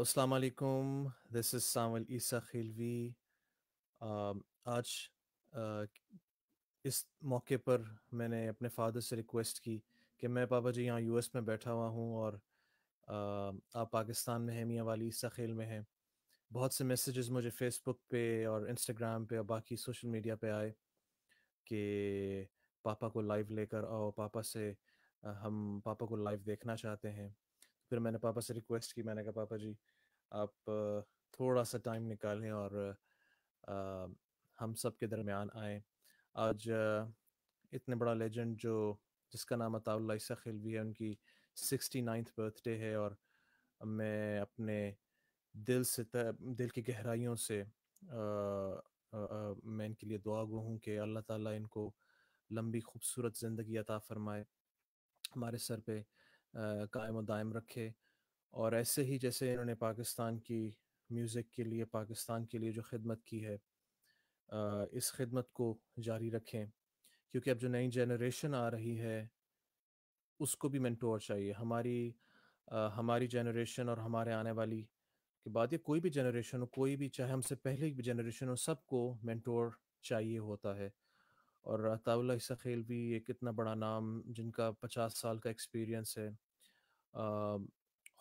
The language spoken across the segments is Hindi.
अस्सलाम वालेकुम दिस इज़ सामल ईसा खिलवी आज uh, इस मौके पर मैंने अपने फादर से रिक्वेस्ट की कि मैं पापा जी यहाँ यूएस में बैठा हुआ हूँ और uh, आप पाकिस्तान में हैं मियाँ वाली ईसा खेल में हैं बहुत से मैसेजेस मुझे फेसबुक पे और इंस्टाग्राम पे और बाकी सोशल मीडिया पे आए कि पापा को लाइव लेकर आओ पापा से uh, हम पापा को लाइव देखना चाहते हैं फिर मैंने पापा से रिक्वेस्ट की मैंने कहा पापा जी आप थोड़ा सा टाइम निकालें और आ, हम सब के दरमियान आए आज इतने बड़ा लेजेंड जो जिसका नाम अताउल्ला खिलवी है उनकी सिक्सटी नाइन्थ बर्थडे है और मैं अपने दिल से तर, दिल की गहराइयों से आ, आ, आ, मैं इनके लिए दुआ गो हूँ कि अल्लाह ताला इनको लंबी खूबसूरत ज़िंदगी अता फरमाए हमारे सर पे कायम व दायम रखे और ऐसे ही जैसे इन्होंने पाकिस्तान की म्यूज़िक के लिए पाकिस्तान के लिए जो खिदमत की है इस खिदमत को जारी रखें क्योंकि अब जो नई जनरेशन आ रही है उसको भी मैंटोर चाहिए हमारी हमारी जनरेशन और हमारे आने वाली के बाद ये कोई भी जनरेशन हो कोई भी चाहे हमसे पहले की जनरेशन हो सबको मैंटोर चाहिए होता है और अताउल्ला खेल भी एक इतना बड़ा नाम जिनका पचास साल का एक्सपीरियंस है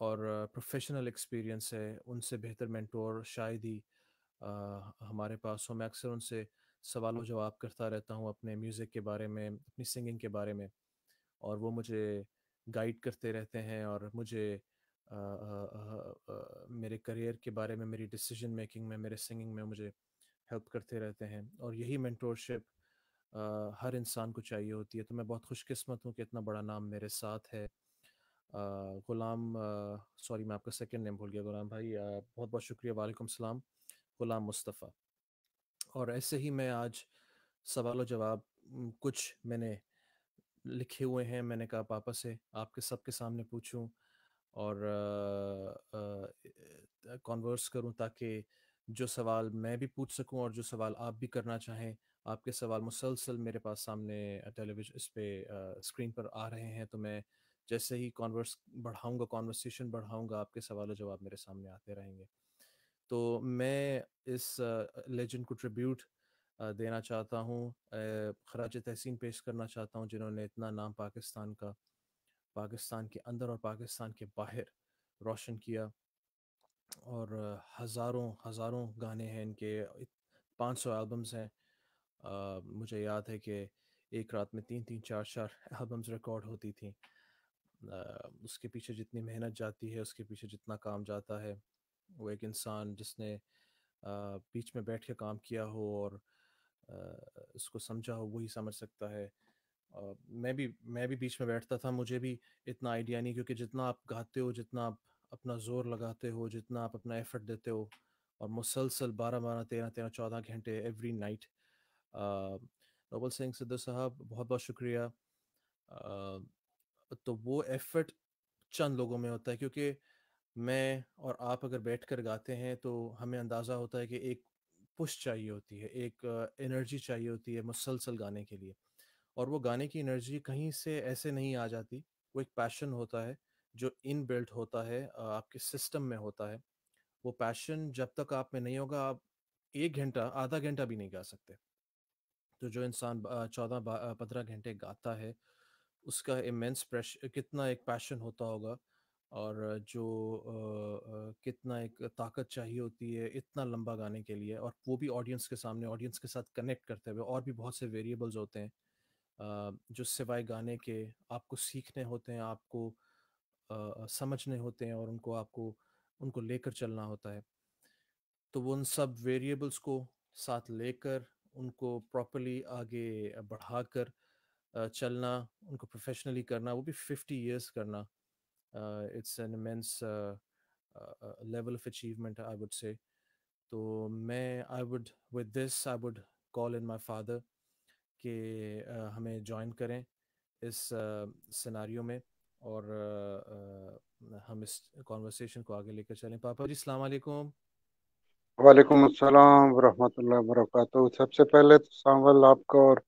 और प्रोफेशनल एक्सपीरियंस है उनसे बेहतर मेंटोर शायद ही हमारे पास हो मैं अक्सर उनसे सवाल व जवाब करता रहता हूँ अपने म्यूज़िक के बारे में अपनी सिंगिंग के बारे में और वो मुझे गाइड करते रहते हैं और मुझे आ, आ, आ, मेरे करियर के बारे में मेरी डिसीजन मेकिंग में मेरे सिंगिंग में मुझे हेल्प करते रहते हैं और यही मेंटोरशिप आ, हर इंसान को चाहिए होती है तो मैं बहुत खुशकिस्मत हूँ कि इतना बड़ा नाम मेरे साथ है ग़ुलाम सॉरी मैं आपका सेकेंड नेम भूल गया ग़ुलाम भाई आ, बहुत बहुत शुक्रिया वालेकुम सलाम ग़ुलाम मुस्तफ़ा और ऐसे ही मैं आज सवाल जवाब कुछ मैंने लिखे हुए हैं मैंने कहा पापा से आपके सबके सामने पूछूं और कॉन्वर्स करूं ताकि जो सवाल मैं भी पूछ सकूं और जो सवाल आप भी करना चाहें आपके सवाल मुसलसल मेरे पास सामने टेलीविजन इस पर स्क्रीन पर आ रहे हैं तो मैं जैसे ही कॉन्वर्स बढ़ाऊंगा कॉन्वर्सेशन बढ़ाऊंगा आपके सवाल जवाब मेरे सामने आते रहेंगे तो मैं इस लेजेंड को ट्रिब्यूट देना चाहता हूँ खराज तहसीन पेश करना चाहता हूँ जिन्होंने इतना नाम पाकिस्तान का पाकिस्तान के अंदर और पाकिस्तान के बाहर रोशन किया और हज़ारों हज़ारों गाने हैं इनके 500 एल्बम्स हैं मुझे याद है कि एक रात में तीन तीन चार चार एल्बम्स रिकॉर्ड होती थी उसके पीछे जितनी मेहनत जाती है उसके पीछे जितना काम जाता है वो एक इंसान जिसने बीच में बैठ के काम किया हो और उसको समझा हो वही समझ सकता है मैं भी मैं भी बीच में बैठता था मुझे भी इतना आइडिया नहीं क्योंकि जितना आप गाते हो जितना आप अपना ज़ोर लगाते हो जितना आप अपना एफर्ट देते हो और मुसलसल बारह बारह तेरह तेरह चौदह घंटे एवरी नाइट नोबल सिंह सिद्धू साहब बहुत बहुत शुक्रिया तो वो एफर्ट चंद लोगों में होता है क्योंकि मैं और आप अगर बैठ कर गाते हैं तो हमें अंदाज़ा होता है कि एक पुश चाहिए होती है एक एनर्जी चाहिए होती है मुसलसल गाने के लिए और वो गाने की एनर्जी कहीं से ऐसे नहीं आ जाती वो एक पैशन होता है जो इन बिल्ट होता है आपके सिस्टम में होता है वो पैशन जब तक आप में नहीं होगा आप एक घंटा आधा घंटा भी नहीं गा सकते तो जो इंसान चौदह पंद्रह घंटे गाता है उसका इमेंस प्रेश कितना एक पैशन होता होगा और जो आ, कितना एक ताकत चाहिए होती है इतना लंबा गाने के लिए और वो भी ऑडियंस के सामने ऑडियंस के साथ कनेक्ट करते हुए और भी बहुत से वेरिएबल्स होते हैं आ, जो सिवाय गाने के आपको सीखने होते हैं आपको आ, समझने होते हैं और उनको आपको उनको लेकर चलना होता है तो वो उन सब वेरिएबल्स को साथ लेकर उनको प्रॉपरली आगे बढ़ाकर चलना उनको प्रोफेशनली करना वो भी फिफ्टी ईयर्स करना it's immense level of achievement I would say तो मैं I would with this I would call in my father के uh, हमें ज्वाइन करें इस सिनारियों uh, में और uh, हम इस कॉन्वर्सेशन को आगे लेकर चलें पापा जी अलैक्म वालेकुम अस्सलाम वरहमतुल्लाह वरक सबसे पहले तो सांवल आपका और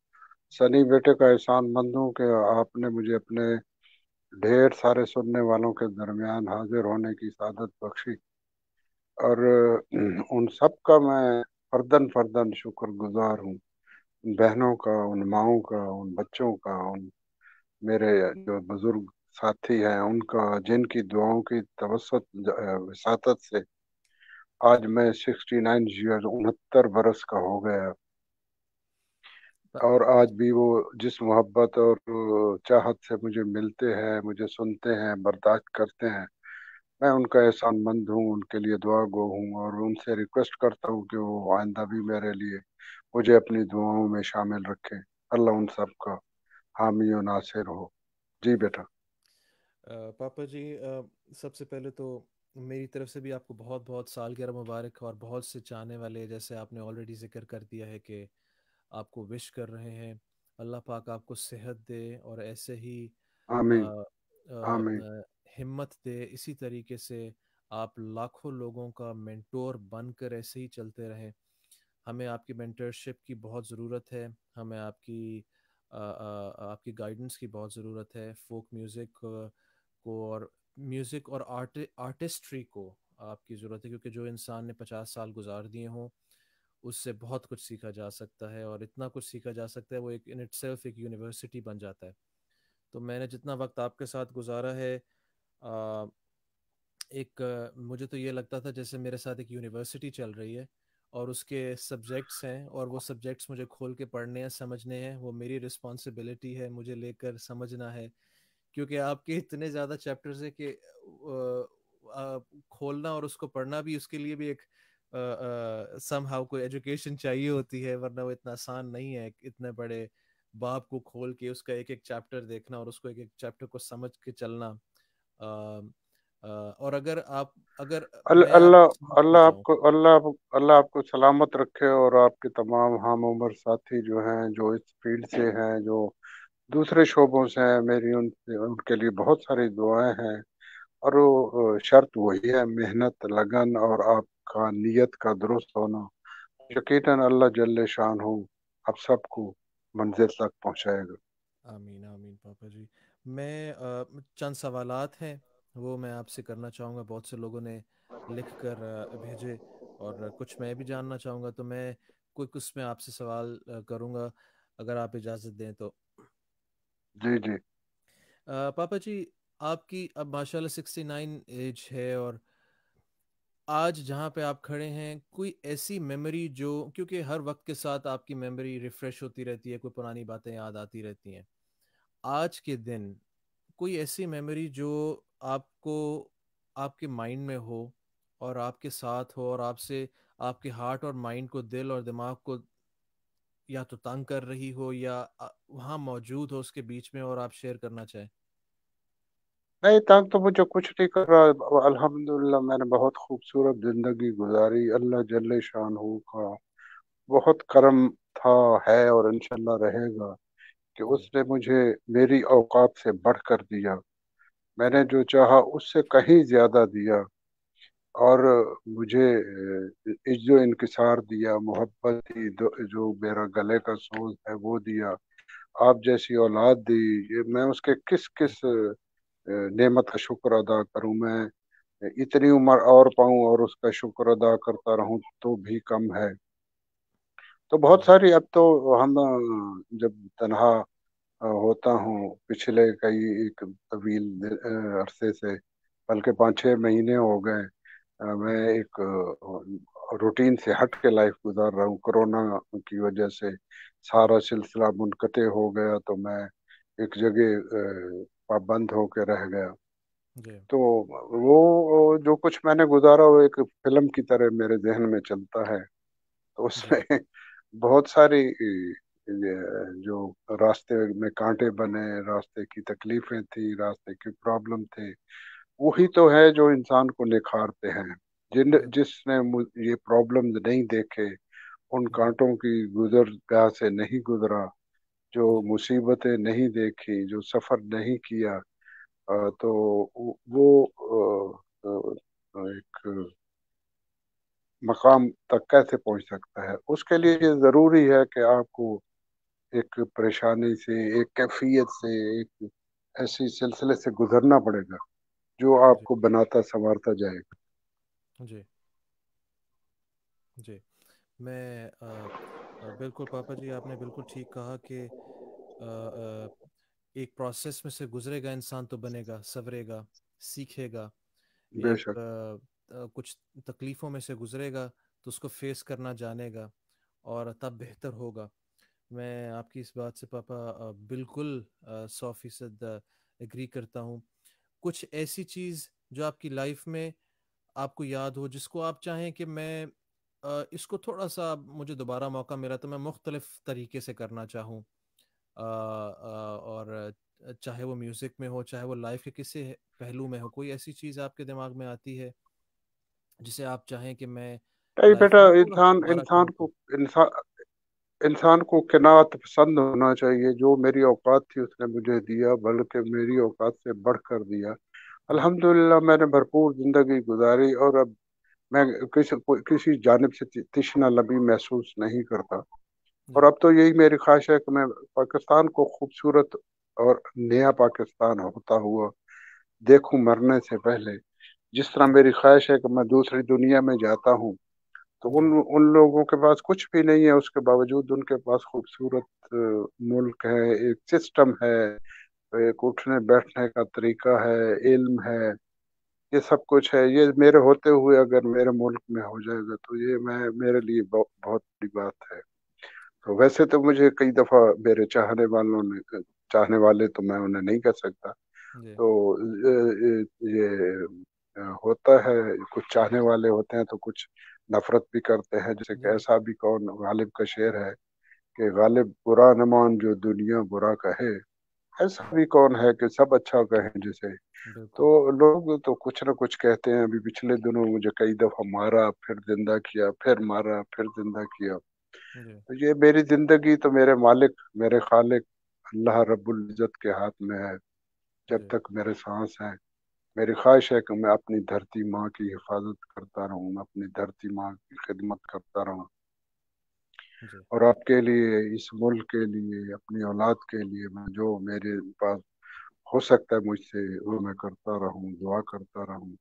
सनी बेटे का एहसान मंद हूँ कि आपने मुझे अपने ढेर सारे सुनने वालों के दरमियान हाजिर होने की सादत बख्शी और उन सब का मैं फर्दन फर्दन शुक्र गुज़ार हूँ उन बहनों का उन माओं का उन बच्चों का उन मेरे जो बुज़ुर्ग साथी हैं उनका जिनकी दुआओं की तवसत विसात से आज मैं सिक्सटी नाइन ईयर्स उनहत्तर बरस का हो गया और आज भी वो जिस मोहब्बत और चाहत से मुझे मिलते हैं मुझे सुनते हैं बर्दाश्त करते हैं मैं उनका एहसान मंद हूँ उनके लिए दुआ गो हूँ और उनसे रिक्वेस्ट करता हूँ कि वो आइंदा भी मेरे लिए मुझे अपनी दुआओं में शामिल रखें अल्लाह उन सब का हामी और नासिर हो जी बेटा पापा जी सबसे पहले तो मेरी तरफ से भी आपको बहुत बहुत सालगिरह मुबारक और बहुत से चाहने वाले जैसे आपने ऑलरेडी जिक्र कर दिया है कि आपको विश कर रहे हैं अल्लाह पाक आपको सेहत दे और ऐसे ही आमें, आ, आ, आमें। हिम्मत दे इसी तरीके से आप लाखों लोगों का मेंटोर बनकर ऐसे ही चलते रहें हमें आपकी मेंटरशिप की बहुत ज़रूरत है हमें आपकी आ, आ, आपकी गाइडेंस की बहुत ज़रूरत है फोक म्यूज़िक को और म्यूज़िक और आर्ट आर्टिस्ट्री को आपकी ज़रूरत है क्योंकि जो इंसान ने पचास साल गुजार दिए हों उससे बहुत कुछ सीखा जा सकता है और इतना कुछ सीखा जा सकता है वो एक इन इट सेल्फ एक यूनिवर्सिटी बन जाता है तो मैंने जितना वक्त आपके साथ गुजारा है आ, एक मुझे तो ये लगता था जैसे मेरे साथ एक यूनिवर्सिटी चल रही है और उसके सब्जेक्ट्स हैं और वो सब्जेक्ट्स मुझे खोल के पढ़ने हैं समझने हैं वो मेरी रिस्पॉन्सिबिलिटी है मुझे लेकर समझना है क्योंकि आपके इतने ज़्यादा चैप्टर्स है कि खोलना और उसको पढ़ना भी उसके लिए भी एक सम हाउ कोई एजुकेशन चाहिए होती है वरना वो इतना आसान नहीं है इतने बड़े बाप को खोल के उसका एक एक चैप्टर देखना और उसको एक एक चैप्टर को समझ के चलना आ, आ, और अगर आप अगर अल्लाह अल्लाह आपको अल्लाह अल्लाह आपको सलामत रखे और आपके तमाम हम उम्र साथी जो हैं जो इस फील्ड से हैं जो दूसरे शोबों से हैं मेरी उन उनके लिए बहुत सारी दुआएं हैं और वो शर्त वही है मेहनत लगन और आपका नियत का दुरुस्त होना यकीन अल्लाह जल्ल शान हो आप सबको मंजिल तक पहुंचाएगा आमीन आमीन पापा जी मैं चंद सवाल हैं वो मैं आपसे करना चाहूँगा बहुत से लोगों ने लिख कर भेजे और कुछ मैं भी जानना चाहूँगा तो मैं कुछ उसमें आपसे सवाल करूँगा अगर आप इजाज़त दें तो जी जी आ, पापा जी आपकी अब माशाल्लाह 69 एज है और आज जहाँ पे आप खड़े हैं कोई ऐसी मेमोरी जो क्योंकि हर वक्त के साथ आपकी मेमोरी रिफ्रेश होती रहती है कोई पुरानी बातें याद आती रहती हैं आज के दिन कोई ऐसी मेमोरी जो आपको आपके माइंड में हो और आपके साथ हो और आपसे आपके हार्ट और माइंड को दिल और दिमाग को या तो तंग कर रही हो या वहां मौजूद हो उसके बीच में और आप शेयर करना चाहें नहीं तंग तो मुझे कुछ नहीं कर रहा अल्हम्दुलिल्लाह मैंने बहुत खूबसूरत ज़िंदगी गुजारी अल्लाह जल्ल शान हो का बहुत करम था है और इनशाला रहेगा कि उसने मुझे मेरी औकात से बढ़ कर दिया मैंने जो चाहा उससे कहीं ज़्यादा दिया और मुझे इस जो इनकसार दिया मोहब्बत दी जो मेरा गले का सोज है वो दिया आप जैसी औलाद दी ये मैं उसके किस किस नेमत का शुक्र अदा करूं मैं इतनी उम्र और पाऊं और उसका शुक्र अदा करता रहूं तो भी कम है तो बहुत सारी अब तो हम जब तनहा होता हूँ पिछले कई एक तवील अरसे से बल्कि पाँच छः महीने हो गए मैं एक रूटीन से हट के लाइफ गुजार रहा हूँ कोरोना की वजह से सारा सिलसिला मुनकते हो गया तो मैं एक जगह पाबंद होकर रह गया तो वो जो कुछ मैंने गुजारा वो एक फिल्म की तरह मेरे जहन में चलता है तो उसमें बहुत सारी जो रास्ते में कांटे बने रास्ते की तकलीफें थी रास्ते की प्रॉब्लम थे वही तो है जो इंसान को निखारते हैं जिन जिसने ये प्रॉब्लम नहीं देखे उन कांटों की गुजर गाह से नहीं गुजरा जो मुसीबतें नहीं देखी जो सफर नहीं किया तो वो एक मकाम तक कैसे पहुंच सकता है उसके लिए ये ज़रूरी है कि आपको एक परेशानी से एक कैफियत से एक ऐसी सिलसिले से गुजरना पड़ेगा जो आपको बनाता संवारता जाएगा जी जी मैं आ, आ, बिल्कुल पापा जी आपने बिल्कुल ठीक कहा कि एक प्रोसेस में से गुजरेगा इंसान तो बनेगा सवरेगा सीखेगा एक, कुछ तकलीफों में से गुजरेगा तो उसको फेस करना जानेगा और तब बेहतर होगा मैं आपकी इस बात से पापा बिल्कुल सौ फीसद एग्री करता हूँ कुछ ऐसी चीज जो आपकी लाइफ में आपको याद हो जिसको आप चाहें कि मैं आ, इसको थोड़ा सा मुझे दोबारा मौका मिला तो मैं मुख्तलिफ तरीके से करना चाहूँ और चाहे वो म्यूज़िक में हो चाहे वो लाइफ के किसी पहलू में हो कोई ऐसी चीज़ आपके दिमाग में आती है जिसे आप चाहें कि मैं बेटा इंसान इंसान को इंसान इंसान को किनात पसंद होना चाहिए जो मेरी औकात थी उसने मुझे दिया बल्कि मेरी औकात से बढ़ कर दिया अल्हम्दुलिल्लाह मैंने भरपूर ज़िंदगी गुजारी और अब मैं किस किसी जानब से तशना लबी महसूस नहीं करता और अब तो यही मेरी ख्वाहिश है कि मैं पाकिस्तान को खूबसूरत और नया पाकिस्तान होता हुआ देखूं मरने से पहले जिस तरह मेरी ख्वाहिश है कि मैं दूसरी दुनिया में जाता हूँ तो उन उन लोगों के पास कुछ भी नहीं है उसके बावजूद उनके पास खूबसूरत मुल्क है एक सिस्टम है एक उठने बैठने का तरीका है इल्म है ये सब कुछ है ये मेरे होते हुए अगर मेरे मुल्क में हो जाएगा तो ये मैं मेरे लिए बहुत बड़ी बात है तो वैसे तो मुझे कई दफ़ा मेरे चाहने वालों ने चाहने वाले तो मैं उन्हें नहीं कह सकता तो ये होता है कुछ चाहने वाले होते हैं तो कुछ नफरत भी करते हैं जैसे ऐसा भी कौन गालिब का शेर है कि गालिब बुरा नमान जो दुनिया बुरा कहे ऐसा भी कौन है कि सब अच्छा कहे जैसे तो लोग तो कुछ ना कुछ कहते हैं अभी पिछले दिनों मुझे कई दफा मारा फिर जिंदा किया फिर मारा फिर जिंदा किया तो ये मेरी जिंदगी तो मेरे मालिक मेरे खालिक अल्लाह रबुल्जत के हाथ में है जब तक मेरे सांस है मेरी ख्वाहिश है कि मैं अपनी धरती माँ की हिफाजत करता रहूँ मैं अपनी धरती माँ की खिदमत करता रहूँ और आपके लिए इस मुल्क के लिए अपनी औलाद के लिए मैं जो मेरे पास हो सकता है मुझसे वो मैं करता रहूँ दुआ करता रहूँ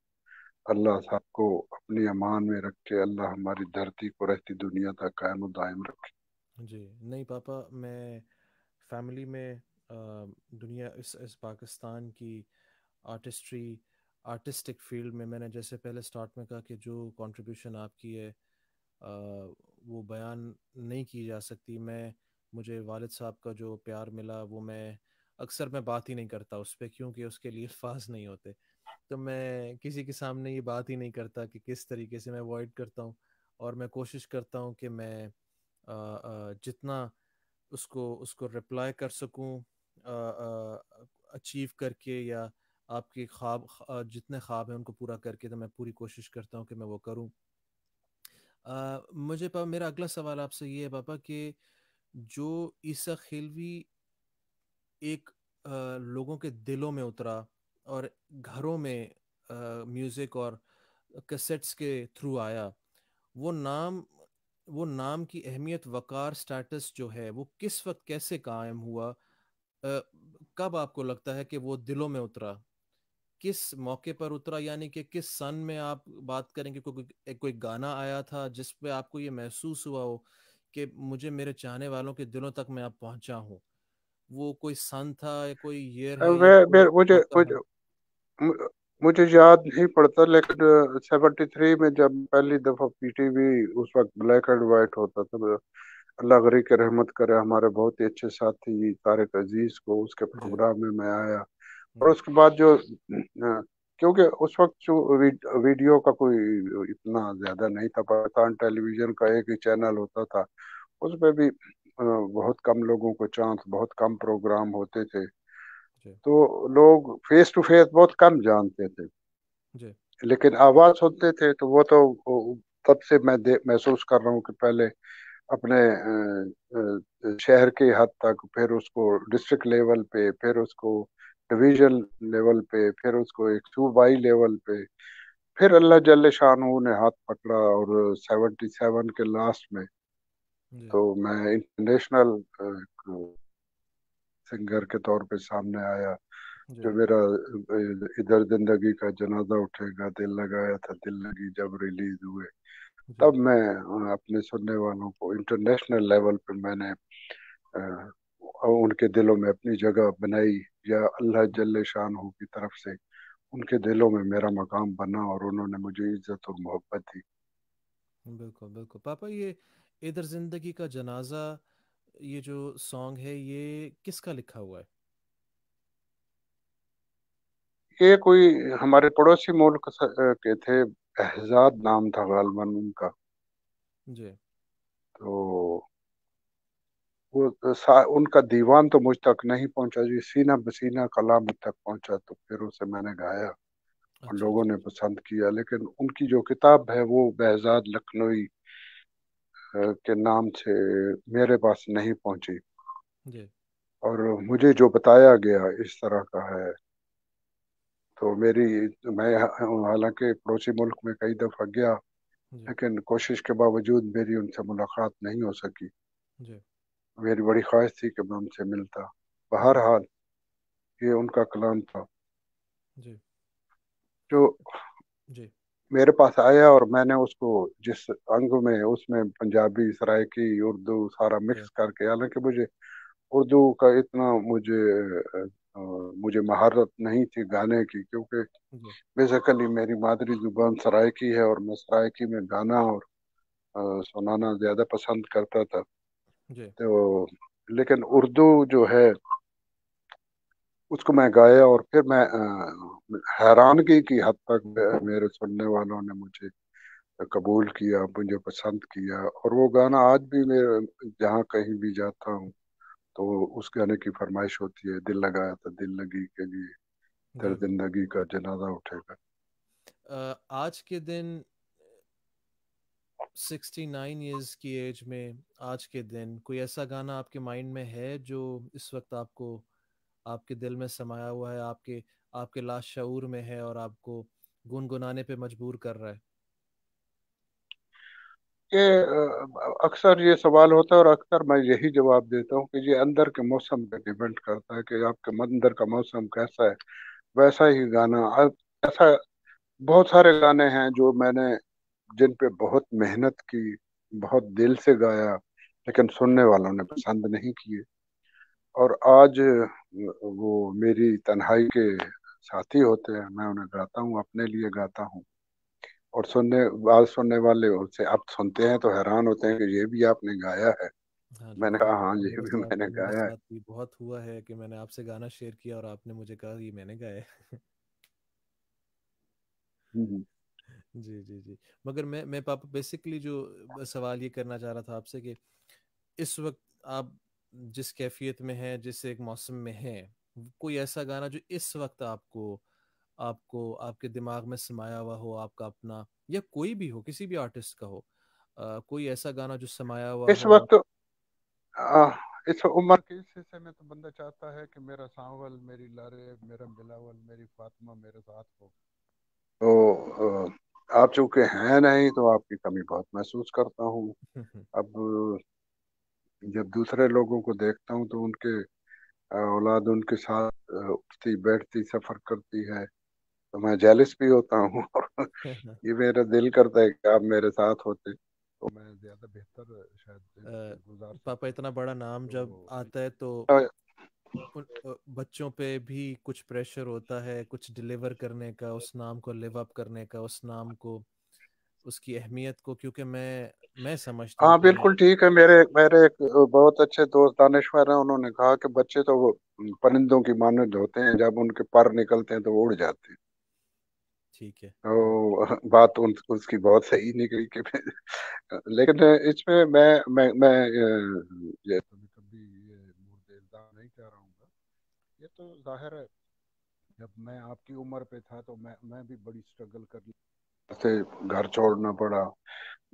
अल्लाह साहब को अपने अमान में रख के अल्लाह हमारी धरती को रहती दुनिया तक कायम दायम रखे जी नहीं पापा मैं फैमिली में दुनिया इस इस पाकिस्तान की आर्टिस्ट्री आर्टिस्टिक फील्ड में मैंने जैसे पहले स्टार्ट में कहा कि जो कंट्रीब्यूशन आपकी है आ, वो बयान नहीं की जा सकती मैं मुझे वालिद साहब का जो प्यार मिला वो मैं अक्सर मैं बात ही नहीं करता उस पर क्योंकि उसके लिए अल्फाज नहीं होते तो मैं किसी के सामने ये बात ही नहीं करता कि किस तरीके से मैं अवॉइड करता हूँ और मैं कोशिश करता हूँ कि मैं आ, आ, जितना उसको उसको रिप्लाई कर सकूँ अचीव करके या आपके ख्वाब जितने ख्वाब हैं उनको पूरा करके तो मैं पूरी कोशिश करता हूँ कि मैं वो करूँ मुझे पापा मेरा अगला सवाल आपसे ये है पापा कि जो ईसा खेलवी एक आ, लोगों के दिलों में उतरा और घरों में म्यूज़िक और कैसेट्स के थ्रू आया वो नाम वो नाम की अहमियत वकार स्टेटस जो है वो किस वक्त कैसे कायम हुआ आ, कब आपको लगता है कि वो दिलों में उतरा किस मौके पर उतरा यानी कि किस सन में आप बात करेंगे कोई कोई गाना आया था जिस पे आपको ये महसूस हुआ हो कि मुझे मेरे चाहने वालों के दिलों तक मैं आप पहुंचा हूँ वो कोई सन था या कोई ये मुझे मुझे, मुझे याद नहीं पड़ता लेकिन 73 में जब पहली दफा पीटीवी उस वक्त ब्लैक एंड व्हाइट होता था तो अल्लाह गरी के रहमत करे हमारे बहुत ही अच्छे साथी तारिक अजीज को उसके प्रोग्राम में मैं आया और उसके बाद जो क्योंकि उस वक्त जो वीडियो का कोई इतना ज्यादा नहीं था पाकिस्तान टेलीविजन का एक ही चैनल होता था उसमें भी बहुत कम लोगों को चांस बहुत कम प्रोग्राम होते थे तो लोग फेस टू फेस बहुत कम जानते थे लेकिन आवाज सुनते थे तो वो तो तब से मैं महसूस कर रहा हूँ कि पहले अपने शहर के हद तक फिर उसको डिस्ट्रिक्ट लेवल पे फिर उसको डिविजन लेवल पे फिर उसको एक सूबाई लेवल पे फिर अल्लाह जल्ल शाह ने हाथ पकड़ा और सेवेंटी सेवन के लास्ट में तो मैं इंटरनेशनल सिंगर के तौर पे सामने आया जो मेरा इधर जिंदगी का जनाजा उठेगा दिल लगाया था दिल लगी जब रिलीज हुए तब मैं अपने सुनने वालों को इंटरनेशनल लेवल पे मैंने उनके दिलों में अपनी जगह बनाई या अल्लाह जल्ल शान हो की तरफ से उनके दिलों में मेरा मकाम बना और उन्होंने मुझे इज्जत और मोहब्बत दी बिल्कुल बिल्कुल पापा ये इधर जिंदगी का जनाजा ये जो सॉन्ग है ये किसका लिखा हुआ है ये कोई हमारे पड़ोसी मुल्क के थे एहजाद नाम था गालमन उनका जी तो वो तो उनका दीवान तो मुझ तक नहीं पहुंचा जी सीना बसीना मुझ तक पहुंचा तो फिर उसे मैंने गाया और अच्छा। लोगों ने पसंद किया लेकिन उनकी जो किताब है वो बहजाद लखनऊ के नाम से मेरे पास नहीं पहुंची और मुझे जो बताया गया इस तरह का है तो मेरी मैं हालांकि पड़ोसी मुल्क में कई दफ़ा गया लेकिन कोशिश के बावजूद मेरी उनसे मुलाकात नहीं हो सकी जी। मेरी बड़ी ख्वाहिश थी कि मैं उनसे मिलता बहर हाल ये उनका कलाम था जी जो जी मेरे पास आया और मैंने उसको जिस अंग में उसमें पंजाबी सरायकी उर्दू सारा मिक्स करके हालांकि मुझे उर्दू का इतना मुझे मुझे महारत नहीं थी गाने की क्योंकि बेसिकली मेरी मादरी जुबान सरायकी है और मैं सरायकी में गाना और सुनाना ज़्यादा पसंद करता था जी तो लेकिन उर्दू जो है उसको मैं गाया और फिर मैं हैरानगी की हद तक मेरे सुनने वालों ने मुझे कबूल किया मुझे पसंद किया और वो गाना आज भी मैं जहाँ कहीं भी जाता हूँ तो उस गाने की फरमाइश होती है दिल लगाया था दिल लगी के लिए दर जिंदगी का जनाजा उठेगा आज के दिन 69 इयर्स की एज में आज के दिन कोई ऐसा गाना आपके माइंड में है जो इस वक्त आपको आपके दिल में समाया हुआ है आपके आपके लाश शऊर में है और आपको गुनगुनाने पे मजबूर कर रहा है ये अक्सर ये सवाल होता है और अक्सर मैं यही जवाब देता हूँ कि ये अंदर के मौसम पे डिपेंड करता है कि आपके अंदर का मौसम कैसा है वैसा ही गाना ऐसा बहुत सारे गाने हैं जो मैंने जिन पे बहुत मेहनत की बहुत दिल से गाया लेकिन सुनने वालों ने पसंद नहीं किए और आज वो मेरी तन्हाई के साथी होते हैं मैं उन्हें गाता हूँ अपने लिए गाता हूँ और सुनने बात सुनने वाले उनसे अब सुनते हैं तो हैरान होते हैं कि ये भी आपने गाया है हाँ मैंने कहा हाँ ये भी तो मैंने गाया है बहुत हुआ है कि मैंने आपसे गाना शेयर किया और आपने मुझे कहा ये मैंने गाया है हम्म, हम्म। जी जी जी मगर मैं मैं पापा बेसिकली जो सवाल ये करना चाह रहा था आपसे कि इस वक्त आप जिस कैफियत में हैं जिस एक मौसम में हैं कोई ऐसा गाना जो इस वक्त आपको आपको आपके दिमाग में समाया हुआ हो आपका अपना या कोई भी हो किसी भी आर्टिस्ट का हो आ, कोई ऐसा गाना जो समाया हुआ इस वक्त इस उम्र के इस हिस्से में तो बंदा चाहता है कि मेरा सांवल मेरी लारे मेरा बिलावल मेरी फातिमा मेरे साथ हो तो आप चूंकि हैं नहीं तो आपकी कमी बहुत महसूस करता हूँ हम्म। अब जब दूसरे लोगों को देखता हूँ तो उनके औलाद उनके साथ उठती बैठती सफर करती है तो मैं जेलिस भी होता हूँ हम्म। ये मेरा दिल करता है कि आप मेरे साथ होते तो मैं ज्यादा बेहतर शायद आ, पापा इतना बड़ा नाम जब तो आता है तो बच्चों पे भी कुछ प्रेशर होता है कुछ डिलीवर करने का उस नाम को लिव अप करने का उस नाम को उसकी अहमियत को क्योंकि मैं मैं समझता हाँ बिल्कुल ठीक है मेरे मेरे एक बहुत अच्छे दोस्त दानश्वर हैं उन्होंने कहा कि बच्चे तो वो परिंदों की मानद होते हैं जब उनके पर निकलते हैं तो उड़ जाते हैं ठीक है तो बात उन, उसकी बहुत सही निकली कि लेकिन इसमें मैं मैं मैं ये ये तो जाहिर है जब मैं आपकी उम्र पे था तो मैं मैं भी बड़ी स्ट्रगल कर ली से घर छोड़ना पड़ा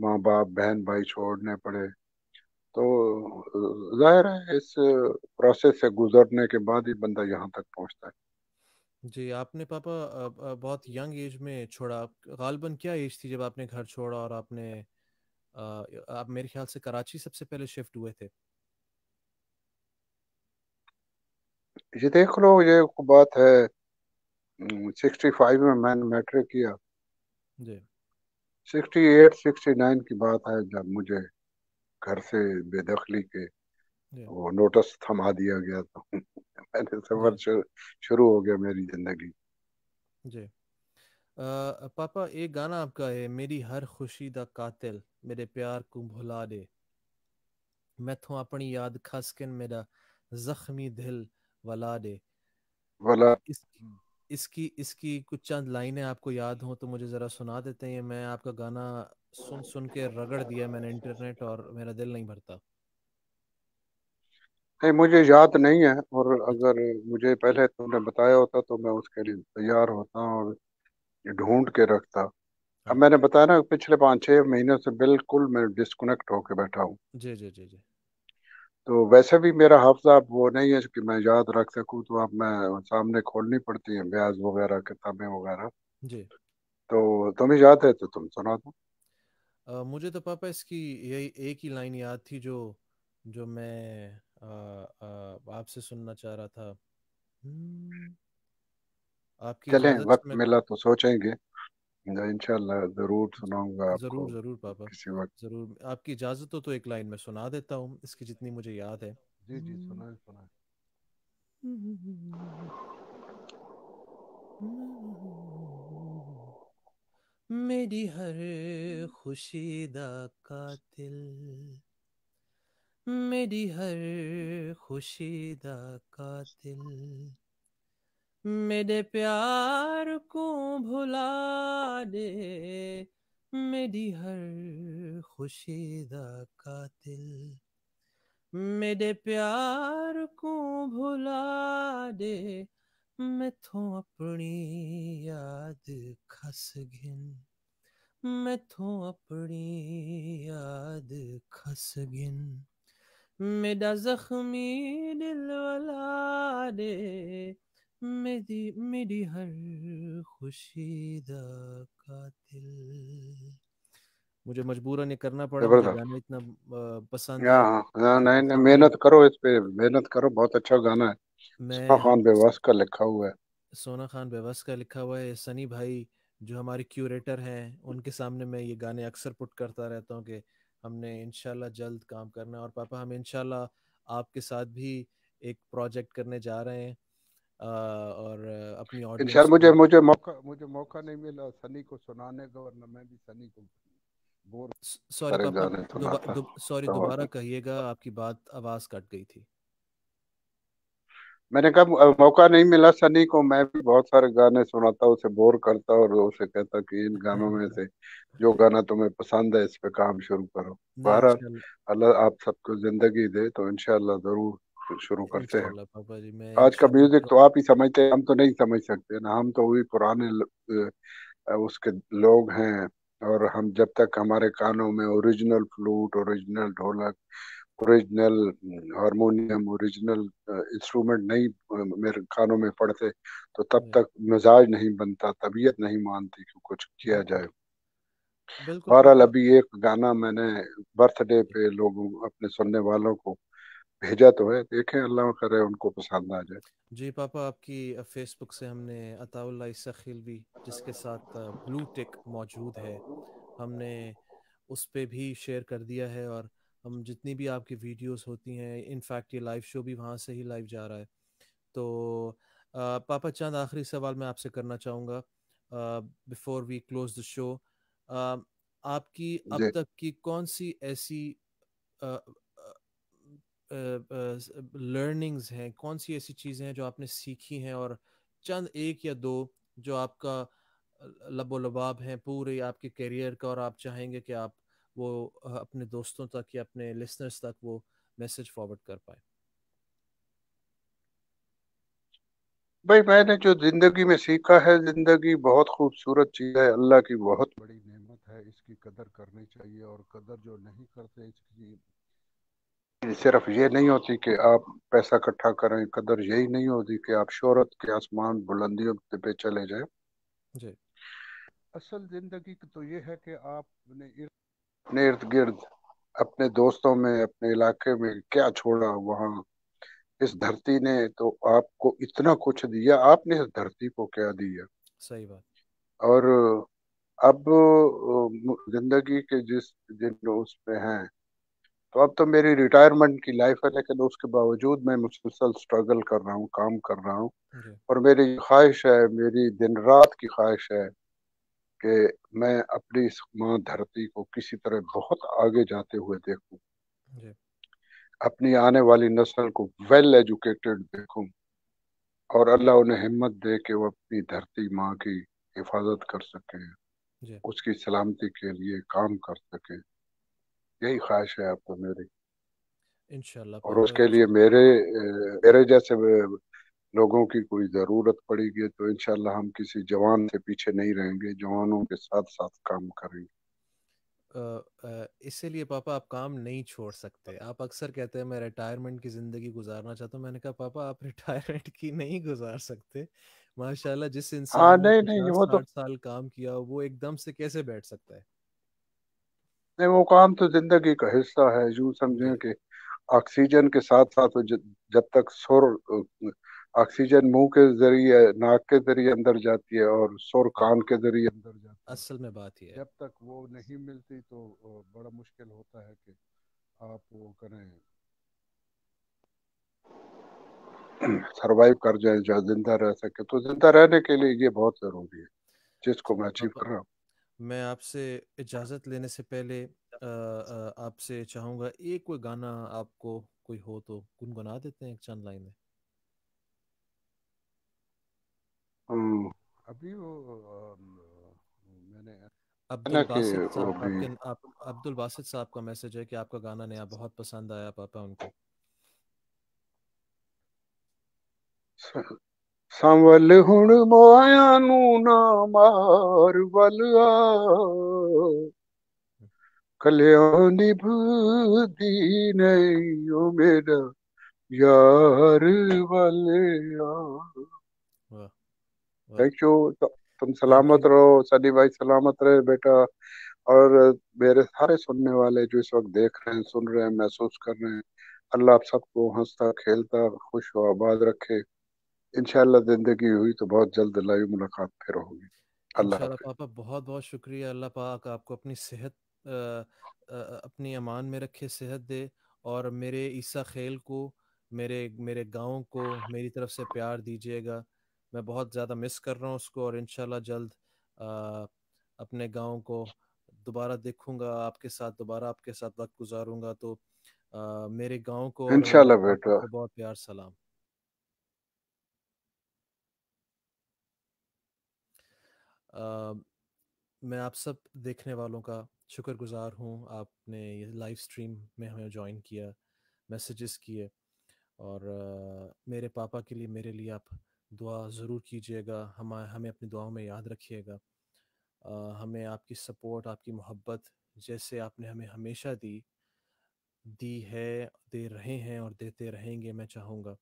माँ बाप बहन भाई छोड़ने पड़े तो जाहिर है इस प्रोसेस से गुजरने के बाद ही बंदा यहाँ तक पहुँचता है जी आपने पापा बहुत यंग एज में छोड़ा गालबन क्या एज थी जब आपने घर छोड़ा और आपने आप मेरे ख्याल से कराची सबसे पहले शिफ्ट हुए थे ये देख लो ये बात है सिक्सटी हम्म, फाइव में मैंने मैट्रिक किया सिक्सटी एट सिक्सटी नाइन की बात है जब मुझे घर से बेदखली के वो नोटिस थमा दिया गया तो मैंने सफर शुरू हो गया मेरी जिंदगी जी आ, पापा एक गाना आपका है मेरी हर खुशी दा कातिल मेरे प्यार को भुला दे मैं थों अपनी याद खसकिन मेरा जख्मी दिल वला दे वला इस, इसकी इसकी कुछ चंद लाइनें आपको याद हो तो मुझे ज़रा सुना देते हैं मैं आपका गाना सुन सुन के रगड़ दिया मैंने इंटरनेट और मेरा दिल नहीं भरता नहीं मुझे याद नहीं है और अगर मुझे पहले तुमने बताया होता तो मैं उसके लिए तैयार होता और ढूंढ के रखता अब हाँ। मैंने बताया ना पिछले पांच छह महीनों से बिल्कुल मैं डिस्कनेक्ट होके बैठा हूँ जी जी जी जी तो वैसे भी मेरा हफ्जा वो नहीं है कि मैं याद रख सकूं तो अब मैं सामने खोलनी पड़ती है ब्याज वगैरह किताबें वगैरह जी तो तुम्हें याद है तो तुम सुना दो मुझे तो पापा इसकी यही एक ही लाइन याद थी जो जो मैं आपसे सुनना चाह रहा था हम्म। आपकी चलें वक्त मिला तो सोचेंगे इंशाल्लाह जरूर सुनाऊंगा जरूर जरूर पापा किसी वक्त जरूर आपकी इजाजत हो तो एक लाइन में सुना देता हूँ इसकी जितनी मुझे याद है जी जी सुनाए सुनाए मेरी हर खुशी दा कातिल मेरी हर खुशी दा कातिल मेरे प्यार को भुला दे मेरी हर खुशी का दिल मेरे प्यार को भुला दे मैं अपनी याद खस घिन मैं अपनी याद खस घिन मेरा जख्मी दिल वाला दे मेरी मेरी हर खुशी दिल मुझे मजबूरन ये करना पड़ा गाना इतना पसंद या, या, नहीं नहीं मेहनत करो इस पे मेहनत करो बहुत अच्छा गाना है सोना खान बेवास का लिखा हुआ है सोना खान बेवास का लिखा हुआ है सनी भाई जो हमारे क्यूरेटर हैं उनके सामने मैं ये गाने अक्सर पुट करता रहता हूँ कि हमने इनशाला जल्द काम करना और पापा हम इनशाला आपके साथ भी एक प्रोजेक्ट करने जा रहे हैं और अपनी ऑडियंस सर मुझे मुझे मौका मुझे मौका नहीं मिला सनी को सुनाने का और मैं भी सनी को सॉरी सॉरी दोबारा कहिएगा आपकी बात आवाज कट गई थी मैंने कहा मौका नहीं मिला सनी को मैं भी बहुत सारे गाने सुनाता उसे बोर करता और उसे कहता कि इन गानों में से जो गाना तुम्हें पसंद है इस पे काम शुरू करो बहरा अल्लाह आप सबको जिंदगी दे तो इनशाला जरूर शुरू करते हैं आज का म्यूजिक तो आप ही समझते हैं हम तो नहीं समझ सकते ना हम तो वही पुराने उसके लोग हैं और हम जब तक हमारे कानों में ओरिजिनल फ्लूट ओरिजिनल ढोलक ओरिजिनल हम्म, हारमोनियम ओरिजिनल इंस्ट्रूमेंट नहीं मेरे कानों में पड़ते तो तब हाँ। तक मिजाज नहीं बनता तबीयत नहीं मानती कि कुछ किया हाँ। जाए बहरहाल अभी एक गाना मैंने बर्थडे पे लोगों अपने सुनने वालों को भेजा तो है देखें अल्लाह करे उनको पसंद आ जाए जी पापा आपकी फेसबुक से हमने अताउल्ला भी जिसके साथ ब्लू टिक मौजूद है हमने उस पर भी शेयर कर दिया है और हम जितनी भी आपकी वीडियोस होती हैं इनफैक्ट ये लाइव शो भी वहाँ से ही लाइव जा रहा है तो आ, पापा चंद आखिरी सवाल मैं आपसे करना चाहूँगा before we close the show आपकी अब तक की कौन सी ऐसी आ, लर्निंग्स uh, uh, हैं कौन सी ऐसी चीज़ें हैं जो आपने सीखी हैं और चंद एक या दो जो आपका लबो लबाब हैं पूरे आपके करियर का और आप चाहेंगे कि आप वो अपने दोस्तों तक या अपने लिसनर्स तक वो मैसेज फॉरवर्ड कर पाए भाई मैंने जो जिंदगी में सीखा है जिंदगी बहुत खूबसूरत चीज है अल्लाह की बहुत बड़ी नेमत है इसकी कदर करनी चाहिए और कदर जो नहीं करते इसकी सिर्फ ये नहीं होती कि आप पैसा इकट्ठा करें कदर यही नहीं होती कि आप शोहरत के आसमान बुलंदियों पे चले जाए जी असल जिंदगी तो ये है कि आप अपने इर्द गिर्द अपने दोस्तों में अपने इलाके में क्या छोड़ा वहाँ इस धरती ने तो आपको इतना कुछ दिया आपने इस धरती को क्या दिया सही बात और अब जिंदगी के जिस जिन उसमें हैं तो अब तो मेरी रिटायरमेंट की लाइफ है लेकिन उसके बावजूद मैं मुसलसल स्ट्रगल कर रहा हूँ काम कर रहा हूँ और मेरी ख्वाहिश है मेरी दिन रात की ख्वाहिश है कि मैं अपनी इस माँ धरती को किसी तरह बहुत आगे जाते हुए देखूं अपनी आने वाली नस्ल को वेल एजुकेटेड देखूं और अल्लाह उन्हें हिम्मत दे के वो अपनी धरती माँ की हिफाजत कर सके उसकी सलामती के लिए काम कर सके यही ख्वाहिश है आपको मेरी इंशाल्लाह और उसके लिए मेरे मेरे जैसे लोगों की कोई ज़रूरत पड़ेगी तो इंशाल्लाह हम किसी जवान से पीछे नहीं रहेंगे जवानों के साथ साथ काम करेंगे इसीलिए पापा आप काम नहीं छोड़ सकते आप अक्सर कहते हैं मैं रिटायरमेंट की ज़िंदगी गुजारना चाहता हूँ मैंने कहा पापा आप रिटायरमेंट की नहीं गुजार सकते माशाल्लाह जिस हाँ, इंसान ने नहीं, नहीं, वो तो... साल काम किया वो एकदम से कैसे बैठ सकता है नहीं वो काम तो जिंदगी का हिस्सा है यूं समझें कि ऑक्सीजन के साथ साथ जब तक सुर ऑक्सीजन मुंह के जरिए नाक के जरिए अंदर जाती है और सुर कान के जरिए अंदर जाती है असल में बात ये जब तक वो नहीं मिलती तो बड़ा मुश्किल होता है कि आप वो करें सरवाइव कर जाए जहाँ जिंदा रह सके तो जिंदा रहने के लिए ये बहुत ज़रूरी है जिसको मैं अचीव हाँ, कर रहा हूँ मैं आपसे इजाज़त लेने से पहले आपसे चाहूंगा एक कोई गाना आपको कोई हो तो गुनगुना देते हैं एक चंद लाइनें अभी वो मैंने अब्दुल बासित साहब आप, अब्दुल बासित साहब का मैसेज है कि आपका गाना नया बहुत पसंद आया पापा उनको ਸੰਵਲ ਹੁਣ ਮੋਇਆਂ ਨੂੰ ਨਾ ਮਾਰ ਵਲਆ ਕਲਿਓ ਨਿਭਦੀ ਨਹੀਂ ਉਹ ਮੇਰਾ यार वाले थैंक यू तुम सलामत रहो सनी भाई सलामत रहे बेटा और मेरे सारे सुनने वाले जो इस वक्त देख रहे हैं सुन रहे हैं महसूस कर रहे हैं अल्लाह आप सबको हंसता खेलता खुश व आबाद रखे इनशाला जिंदगी हुई तो बहुत जल्द लाइव मुलाकात फिर होगी अल्लाह पापा बहुत बहुत शुक्रिया अल्लाह पाक आपको अपनी सेहत आ, आ, अपनी अमान में रखे सेहत दे और मेरे ईसा खेल को मेरे मेरे गांव को मेरी तरफ से प्यार दीजिएगा मैं बहुत ज़्यादा मिस कर रहा हूँ उसको और इनशाला जल्द आ, अपने गांव को दोबारा देखूंगा आपके साथ दोबारा आपके साथ वक्त गुजारूंगा तो आ, मेरे गाँव को इनशाला बेटा बहुत प्यार सलाम आ, मैं आप सब देखने वालों का शुक्रगुजार हूँ आपने ये लाइव स्ट्रीम में हमें ज्वाइन किया मैसेजेस किए और आ, मेरे पापा के लिए मेरे लिए आप दुआ ज़रूर कीजिएगा हम हमें अपनी दुआओं में याद रखिएगा हमें आपकी सपोर्ट आपकी मोहब्बत जैसे आपने हमें हमेशा दी दी है दे रहे हैं और देते रहेंगे मैं चाहूँगा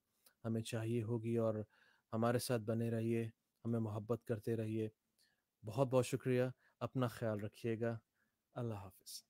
हमें चाहिए होगी और हमारे साथ बने रहिए हमें मोहब्बत करते रहिए बहुत बहुत शुक्रिया अपना ख्याल रखिएगा अल्लाह हाफिज़